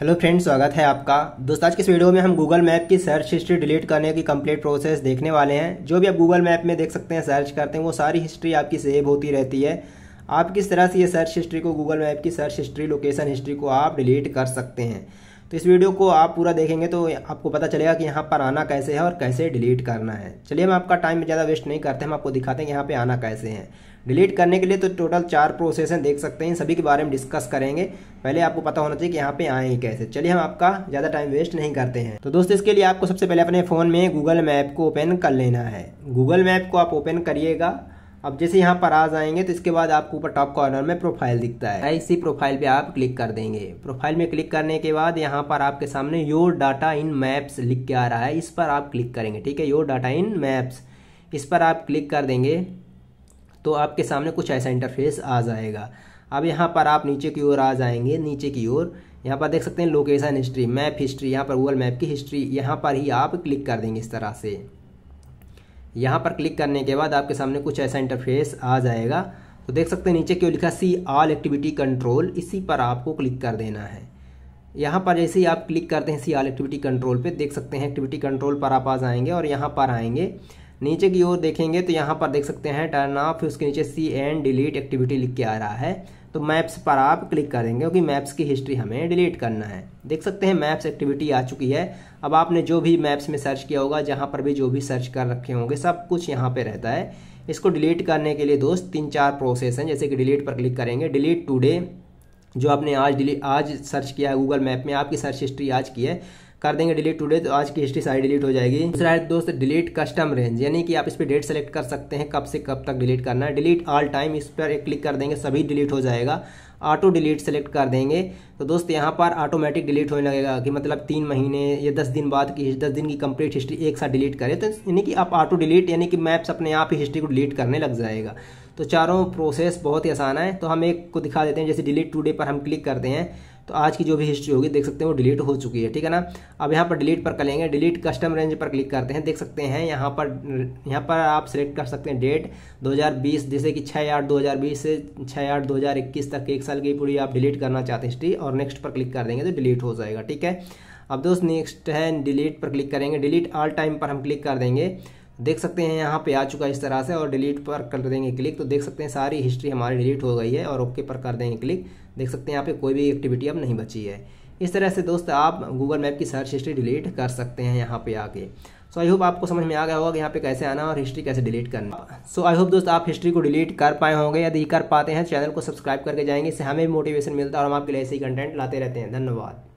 hello friends स्वागत है आपका दोस्तों आज के इस वीडियो में हम गूगल मैप की सर्च हिस्ट्री डिलीट करने की कंप्लीट प्रोसेस देखने वाले हैं जो भी आप गूगल मैप में देख सकते हैं सर्च करते हैं वो सारी हिस्ट्री आपकी सेव होती रहती है आप किस तरह से ये सर्च हिस्ट्री को गूगल मैप की सर्च हिस्ट्री लोकेशन हिस्ट्री को आप डिलीट कर सकते हैं तो इस वीडियो को आप पूरा देखेंगे तो आपको पता चलेगा कि यहाँ पर आना कैसे है और कैसे डिलीट करना है चलिए हम आपका टाइम ज़्यादा वेस्ट नहीं करते हम आपको दिखाते हैं यहाँ पर आना कैसे है डिलीट करने के लिए तो टोटल चार प्रोसेस हैं देख सकते हैं सभी के बारे में डिस्कस करेंगे पहले आपको पता होना चाहिए कि यहाँ पे आए कैसे चलिए हम आपका ज़्यादा टाइम वेस्ट नहीं करते हैं तो दोस्तों इसके लिए आपको सबसे पहले अपने फ़ोन में गूगल मैप को ओपन कर लेना है गूगल मैप को आप ओपन करिएगा अब जैसे यहाँ पर आ जाएंगे तो इसके बाद आपको ऊपर टॉप कॉर्नर में प्रोफाइल दिखता है इसी प्रोफाइल पे आप क्लिक कर देंगे प्रोफाइल में क्लिक करने के बाद यहाँ पर आपके सामने योर डाटा इन मैप्स लिख के आ रहा है इस पर आप क्लिक करेंगे ठीक है योर डाटा इन मैप्स इस पर आप क्लिक कर देंगे तो आपके सामने कुछ ऐसा इंटरफेस आ जाएगा अब यहाँ पर आप नीचे की ओर आ जाएंगे नीचे की ओर यहाँ पर देख सकते हैं लोकेशन हिस्ट्री मैप हिस्ट्री यहाँ पर गूगल मैप की हिस्ट्री यहाँ पर ही आप क्लिक कर देंगे इस तरह से यहाँ पर क्लिक करने के बाद आपके सामने कुछ ऐसा इंटरफेस आ जाएगा तो देख सकते हैं नीचे क्यों लिखा सी आल एक्टिविटी कंट्रोल इसी पर आपको क्लिक कर देना है यहाँ पर जैसे ही आप क्लिक करते हैं सी आल एक्टिविटी कंट्रोल पे देख सकते हैं एक्टिविटी कंट्रोल पर आप आ जाएंगे और यहाँ पर आएंगे नीचे की ओर देखेंगे तो यहाँ पर देख सकते हैं टर्न ऑफ उसके नीचे सी एंड डिलीट एक्टिविटी लिख के आ रहा है तो मैप्स पर आप क्लिक करेंगे क्योंकि मैप्स की हिस्ट्री हमें डिलीट करना है देख सकते हैं मैप्स एक्टिविटी आ चुकी है अब आपने जो भी मैप्स में सर्च किया होगा जहाँ पर भी जो भी सर्च कर रखे होंगे सब कुछ यहाँ पर रहता है इसको डिलीट करने के लिए दोस्त तीन चार प्रोसेस हैं जैसे कि डिलीट पर क्लिक करेंगे डिलीट टूडे जो आपने आज डिली आज सर्च किया है गूगल मैप में आपकी सर्च हिस्ट्री आज की है कर देंगे डिलीट टुडे तो आज की हिस्ट्री सारी डिलीट हो जाएगी दूसरा है दोस्त डिलीट कस्टम रेंज यानी कि आप इस पर डेट सेलेक्ट कर सकते हैं कब से कब तक डिलीट करना है डिलीट ऑल टाइम इस पर एक क्लिक कर देंगे सभी डिलीट हो जाएगा ऑटो डिलीट सेलेक्ट कर देंगे तो दोस्त यहाँ पर ऑटोमेटिक डिलीट होने लगेगा कि मतलब तीन महीने या दस दिन बाद की दस दिन की कंप्लीट हिस्ट्री एक साथ डिलीट करें तो यानी कि आप ऑटो डिलीट यानी कि मैप्स अपने आप ही हिस्ट्री को डिलीट करने लग जाएगा तो चारों प्रोसेस बहुत ही आसान है तो हम एक को दिखा देते हैं जैसे डिलीट टूडे पर हम क्लिक करते हैं तो आज की जो भी हिस्ट्री होगी देख सकते हैं वो डिलीट हो चुकी है ठीक है ना अब यहाँ पर डिलीट पर करेंगे डिलीट कस्टम रेंज पर क्लिक करते हैं देख सकते हैं यहाँ पर यहाँ पर आप सेलेक्ट कर सकते हैं डेट 2020 जैसे कि 6 आठ 2020 से 6 आठ 2021 तक एक साल की पूरी आप डिलीट करना चाहते हैं हिस्ट्री और नेक्स्ट पर क्लिक कर देंगे तो डिलीट हो जाएगा ठीक है अब दोस्त नेक्स्ट है डिलीट पर क्लिक करेंगे डिलीट ऑल टाइम पर हम क्लिक कर देंगे देख सकते हैं यहाँ पे आ चुका है इस तरह से और डिलीट पर कर देंगे क्लिक तो देख सकते हैं सारी हिस्ट्री हमारी डिलीट हो गई है और ओके पर कर देंगे क्लिक देख सकते हैं यहाँ पे कोई भी एक्टिविटी अब नहीं बची है इस तरह से दोस्त आप गूगल मैप की सर्च हिस्ट्री डिलीट कर सकते हैं यहाँ पे आके सो आई होप आपको समझ में आ गया होगा कि यहाँ पे कैसे आना और हिस्ट्री कैसे डिलीट करना सो आई होप दोस्त आप हिस्ट्री को डिलीट कर पाए होंगे यदि कर पाते हैं चैनल को सब्सक्राइब करके जाएंगे इससे हमें मोटिवेशन मिलता है और हम आपके लिए ऐसे ही कंटेंट लाते रहते हैं धन्यवाद